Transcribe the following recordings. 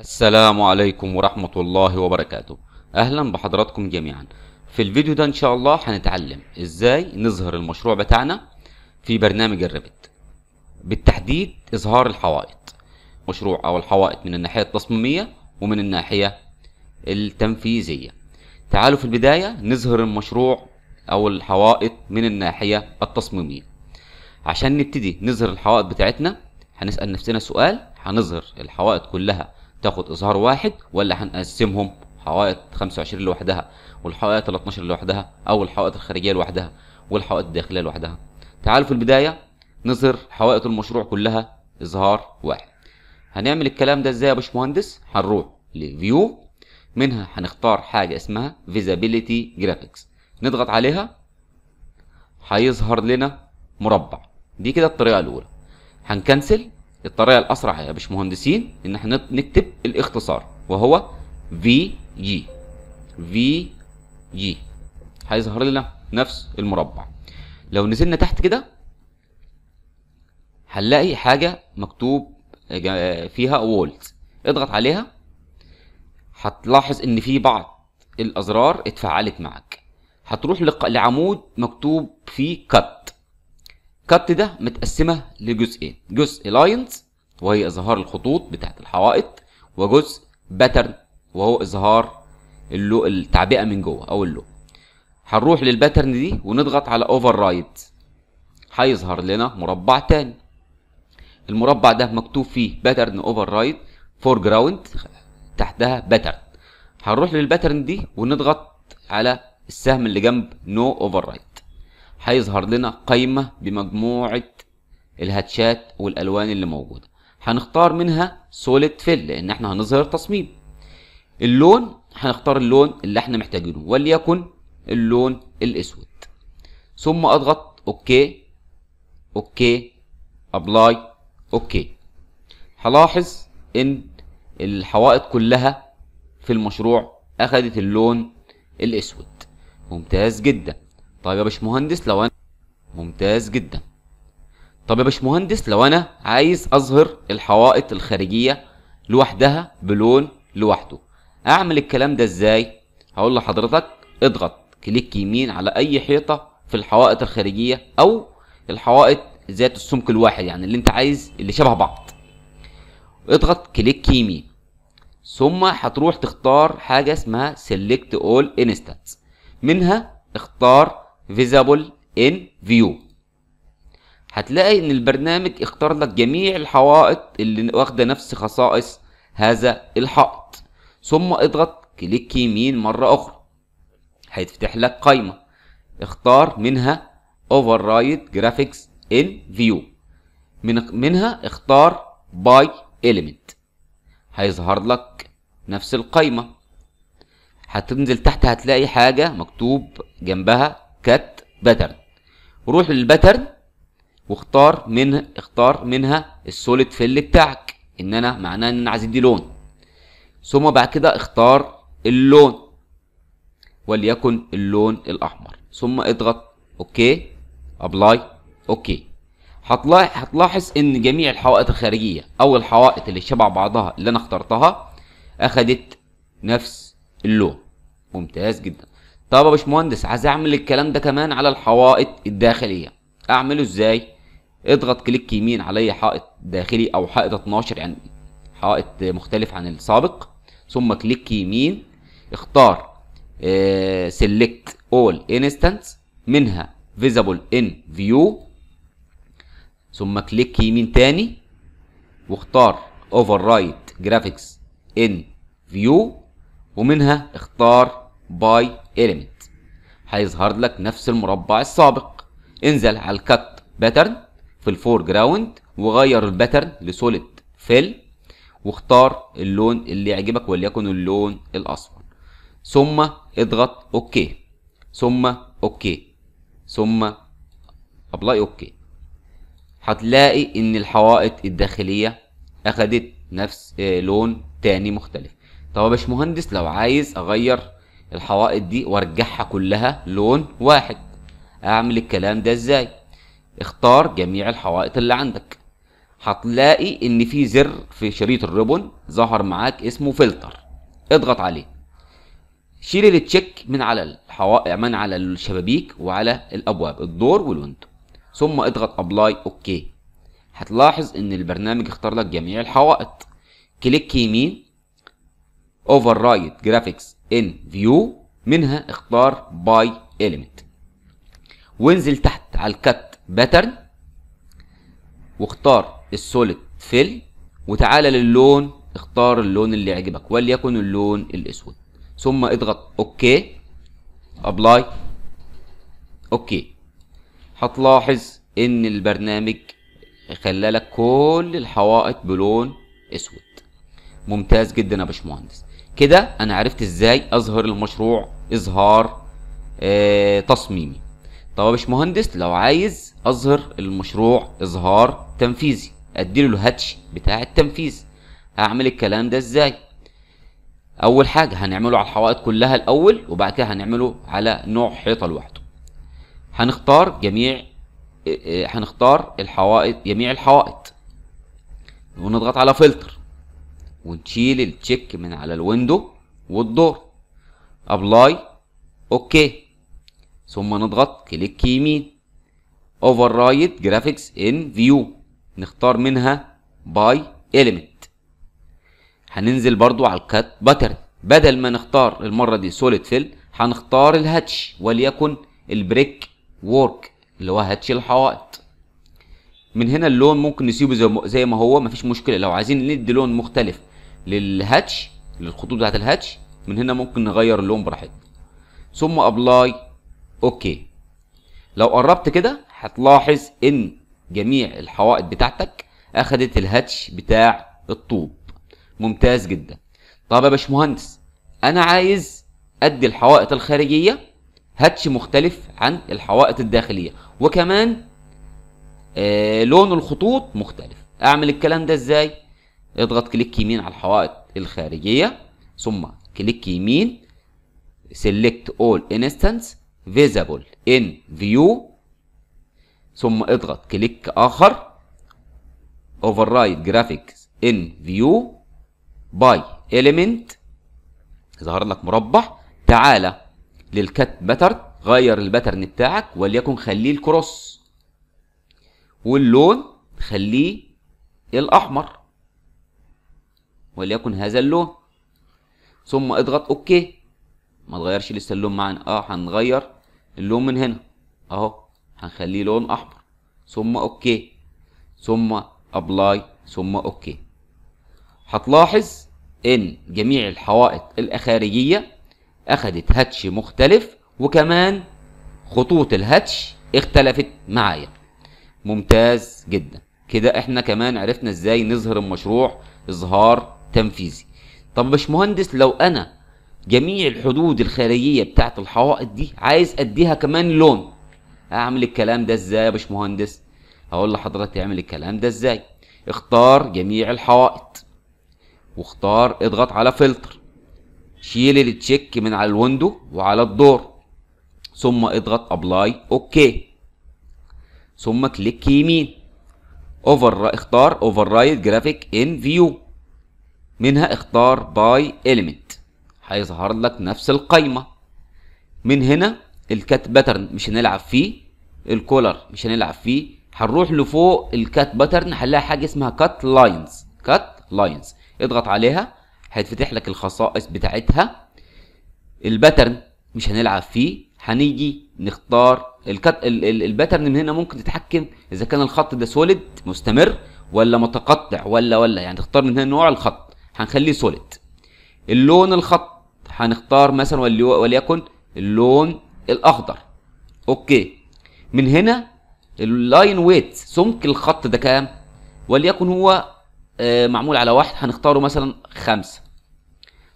السلام عليكم ورحمة الله وبركاته أهلا بحضراتكم جميعا في الفيديو ده إن شاء الله هنتعلم إزاي نظهر المشروع بتاعنا في برنامج الريفت بالتحديد إظهار الحوائط مشروع أو الحوائط من الناحية التصميمية ومن الناحية التنفيذية تعالوا في البداية نظهر المشروع أو الحوائط من الناحية التصميمية عشان نبتدي نظهر الحوائط بتاعتنا هنسأل نفسنا سؤال هنظهر الحوائط كلها تاخد إظهار واحد ولا هنقسمهم حوائط 25 لوحدها والحوائط ال 12 لوحدها أو الحوائط الخارجية لوحدها والحوائط الداخلية لوحدها تعالوا في البداية نظهر حوائط المشروع كلها إظهار واحد هنعمل الكلام ده إزاي يا باشمهندس هنروح لفيو منها هنختار حاجة اسمها فيزابيليتي جرافيكس نضغط عليها هيظهر لنا مربع دي كده الطريقة الأولى هنكنسل الطريقه الاسرع يا باش مهندسين ان احنا نكتب الاختصار وهو في جي في جي هيظهر لنا نفس المربع لو نزلنا تحت كده هنلاقي حاجه مكتوب آه، آه، فيها وولت اضغط عليها هتلاحظ ان في بعض الازرار اتفعلت معك هتروح لعمود مكتوب فيه كت الكت ده متقسمه لجزئين جزء لاينز وهي اظهار الخطوط بتاعه الحوائط وجزء باترن وهو اظهار اللو التعبئه من جوه او اللو هنروح للباترن دي ونضغط على اوفر رايد هيظهر لنا مربع تاني المربع ده مكتوب فيه باترن اوفر رايد فور جراوند تحتها باترن هنروح للباترن دي ونضغط على السهم اللي جنب نو اوفر رايد هيظهر لنا قايمة بمجموعة الهاتشات والألوان اللي موجودة هنختار منها سوليد فيل لأن احنا هنظهر تصميم اللون هنختار اللون اللي احنا محتاجينه وليكن اللون الأسود ثم أضغط أوكي أوكي أبلاي أوكي هلاحظ إن الحوائط كلها في المشروع أخدت اللون الأسود ممتاز جدا طيب يا باشمهندس لو انا ممتاز جدا طب يا باشمهندس لو انا عايز اظهر الحوائط الخارجيه لوحدها بلون لوحده اعمل الكلام ده ازاي هقول لحضرتك اضغط كليك يمين على اي حيطه في الحوائط الخارجيه او الحوائط ذات السمك الواحد يعني اللي انت عايز اللي شبه بعض اضغط كليك يمين ثم هتروح تختار حاجه اسمها سيلكت اول انستانس منها اختار visible in view هتلاقي ان البرنامج اختار لك جميع الحوائط اللي واخده نفس خصائص هذا الحائط ثم اضغط كليك يمين مرة اخرى هيتفتح لك قائمة اختار منها override graphics in view من منها اختار by element هيظهر لك نفس القائمة هتنزل تحت هتلاقي حاجة مكتوب جنبها كات باترن روح للباترن واختار منها اختار منها السوليد فيل بتاعك ان انا معناه ان انا عايز ادي لون ثم بعد كده اختار اللون وليكن اللون الاحمر ثم اضغط اوكي ابلاي اوكي هتلاحظ هتلاحظ ان جميع الحوائط الخارجيه او الحوائط اللي شبه بعضها اللي انا اخترتها اخدت نفس اللون ممتاز جدا طب يا باشمهندس عايز اعمل الكلام ده كمان على الحوائط الداخليه اعمله ازاي اضغط كليك يمين على اي حائط داخلي او حائط 12 يعني حائط مختلف عن السابق ثم كليك يمين اختار سيلكت اول انستنس منها فيزابل ان فيو ثم كليك يمين تاني واختار اوفر رايت جرافيكس ان فيو ومنها اختار باي element هيظهر لك نفس المربع السابق انزل على الكت باترن في الفور جراوند وغير الباترن لسوليد فيل واختار اللون اللي يعجبك وليكن اللون الاصفر ثم اضغط اوكي ثم اوكي ثم ابلاي اوكي هتلاقي ان الحوائط الداخليه اخدت نفس آه، لون تاني مختلف طب يا باشمهندس لو عايز اغير الحوائط دي وارجعها كلها لون واحد اعمل الكلام ده ازاي اختار جميع الحوائط اللي عندك هتلاقي ان في زر في شريط الريبون ظهر معاك اسمه فلتر اضغط عليه شيل التشيك من على الحوائط من على الشبابيك وعلى الابواب الدور والويندو ثم اضغط ابلاي اوكي هتلاحظ ان البرنامج اختار لك جميع الحوائط كليك يمين اوفر جرافيكس ان فيو منها اختار باي ايليمنت وانزل تحت على الكت باترن واختار السوليد فيل وتعالى للون اختار اللون اللي يعجبك وليكن اللون الاسود ثم اضغط اوكي ابلاي اوكي هتلاحظ ان البرنامج خلى لك كل الحوائط بلون اسود ممتاز جدا يا باشمهندس كده انا عرفت ازاي اظهر المشروع اظهار آه تصميمي طب يا باشمهندس لو عايز اظهر المشروع اظهار تنفيذي اديله الهاتش بتاع التنفيذ هعمل الكلام ده ازاي اول حاجه هنعمله على الحوائط كلها الاول وبعد كده هنعمله على نوع حيطه لوحده هنختار جميع آه، آه، هنختار الحوائط جميع الحوائط ونضغط على فلتر ونشيل التشيك من على الويندو والدور ابلاي اوكي ثم نضغط كليك يمين اوفر رايت جرافيكس ان فيو نختار منها باي اليمنت هننزل برضو على الكات باترن بدل ما نختار المره دي سوليد فيل هنختار الهاتش وليكن البريك وورك اللي هو هاتش الحوائط من هنا اللون ممكن نسيبه زي ما هو مفيش مشكله لو عايزين ندي لون مختلف للهاتش للخطوط بتاعت الهاتش من هنا ممكن نغير اللون براحتنا ثم ابلاي اوكي لو قربت كده هتلاحظ ان جميع الحوائط بتاعتك اخدت الهاتش بتاع الطوب ممتاز جدا طب يا باشمهندس انا عايز ادي الحوائط الخارجيه هاتش مختلف عن الحوائط الداخليه وكمان آه لون الخطوط مختلف اعمل الكلام ده ازاي اضغط كليك يمين على الحوائط الخارجية ثم كليك يمين select all instance visible in view ثم اضغط كليك آخر override graphics in view by element ظهر لك مربع تعالى للكت باترن غير الباترن بتاعك وليكن خليه الكروس واللون خليه الأحمر وليكن هذا اللون ثم اضغط اوكي ما تغيرش لسه اللون معانا اه هنغير اللون من هنا اهو هنخليه لون احمر ثم اوكي ثم ابلاي ثم اوكي هتلاحظ ان جميع الحوائط الخارجيه اخذت هاتش مختلف وكمان خطوط الهاتش اختلفت معايا ممتاز جدا كده احنا كمان عرفنا ازاي نظهر المشروع اظهار تنفيذي طب مهندس لو انا جميع الحدود الخارجيه بتاعه الحوائط دي عايز اديها كمان لون اعمل الكلام ده ازاي يا باشمهندس هقول لحضرتك تعمل الكلام ده ازاي اختار جميع الحوائط واختار اضغط على فلتر شيل التشيك من على الويندو وعلى الدور ثم اضغط ابلاي اوكي ثم كليك يمين اوفر اختار اوفر رايت جرافيك ان فيو منها اختار باي element هيظهر لك نفس القايمة من هنا الكات باترن مش هنلعب فيه الكولر مش هنلعب فيه هنروح لفوق الكات باترن هنلاقي حاجة اسمها كات لاينز كات لاينز اضغط عليها هيتفتح لك الخصائص بتاعتها الباترن مش هنلعب فيه هنيجي نختار الكات الباترن من هنا ممكن تتحكم اذا كان الخط ده سوليد مستمر ولا متقطع ولا ولا يعني تختار من هنا نوع الخط هنخليه سوليد اللون الخط هنختار مثلا وليكن اللون الاخضر اوكي من هنا اللاين ويت سمك الخط ده كام وليكن هو آه، معمول على واحد هنختاره مثلا خمسة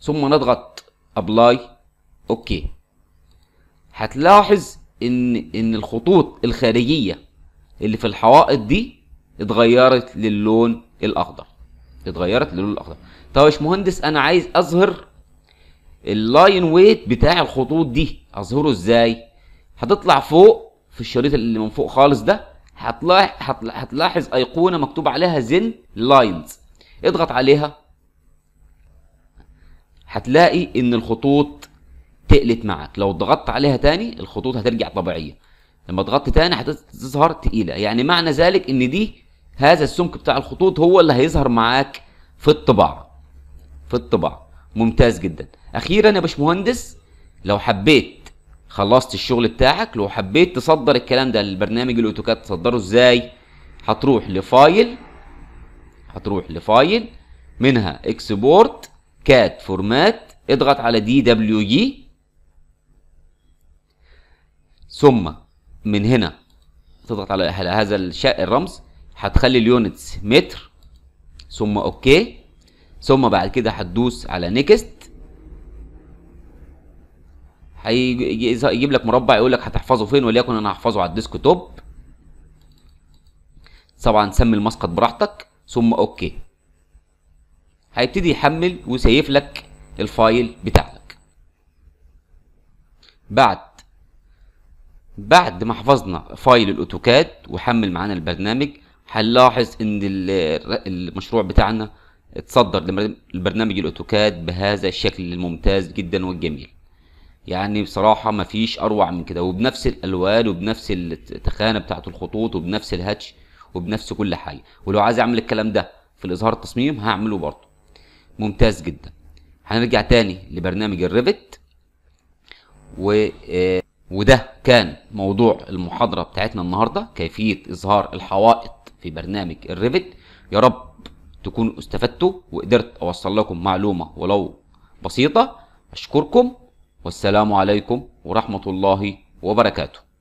ثم نضغط ابلاي اوكي هتلاحظ ان ان الخطوط الخارجيه اللي في الحوائط دي اتغيرت للون الاخضر اتغيرت للون الاخضر طب يا باشمهندس انا عايز اظهر اللاين ويت بتاع الخطوط دي اظهره ازاي هتطلع فوق في الشريط اللي من فوق خالص ده هتلاحظ هتلاحظ ايقونه مكتوب عليها زن لاينز اضغط عليها هتلاقي ان الخطوط تقلت معاك لو ضغطت عليها تاني الخطوط هترجع طبيعيه لما ضغطت تاني هتظهر تقيله يعني معنى ذلك ان دي هذا السمك بتاع الخطوط هو اللي هيظهر معاك في الطباعه في الطباعه ممتاز جدا اخيرا يا باشمهندس لو حبيت خلصت الشغل بتاعك لو حبيت تصدر الكلام ده للبرنامج الاوتوكاد تصدره ازاي هتروح لفايل هتروح لفايل منها اكسبورت كات فورمات اضغط على دي دبليو جي ثم من هنا تضغط على هذا الرمز هتخلي اليونتس متر ثم اوكي ثم بعد كده هتدوس على نيكست هيجيب لك مربع يقول لك هتحفظه فين وليكن انا هحفظه على الديسك توب طبعا سمي المسقط براحتك ثم اوكي هيبتدي يحمل ويسيف لك الفايل بتاعك بعد بعد ما حفظنا فايل الاوتوكاد وحمل معانا البرنامج هنلاحظ ان المشروع بتاعنا اتصدر لبرنامج الاوتوكاد بهذا الشكل الممتاز جدا والجميل يعني بصراحه مفيش اروع من كده وبنفس الالوان وبنفس التخانه بتاعه الخطوط وبنفس الهاتش وبنفس كل حاجه ولو عايز اعمل الكلام ده في الاظهار التصميم هعمله برضه ممتاز جدا هنرجع تاني لبرنامج الريفت و آه، وده كان موضوع المحاضره بتاعتنا النهارده كيفيه اظهار الحوائط في برنامج الريفت يا رب تكونوا استفدتوا وقدرت اوصل لكم معلومه ولو بسيطه اشكركم والسلام عليكم ورحمه الله وبركاته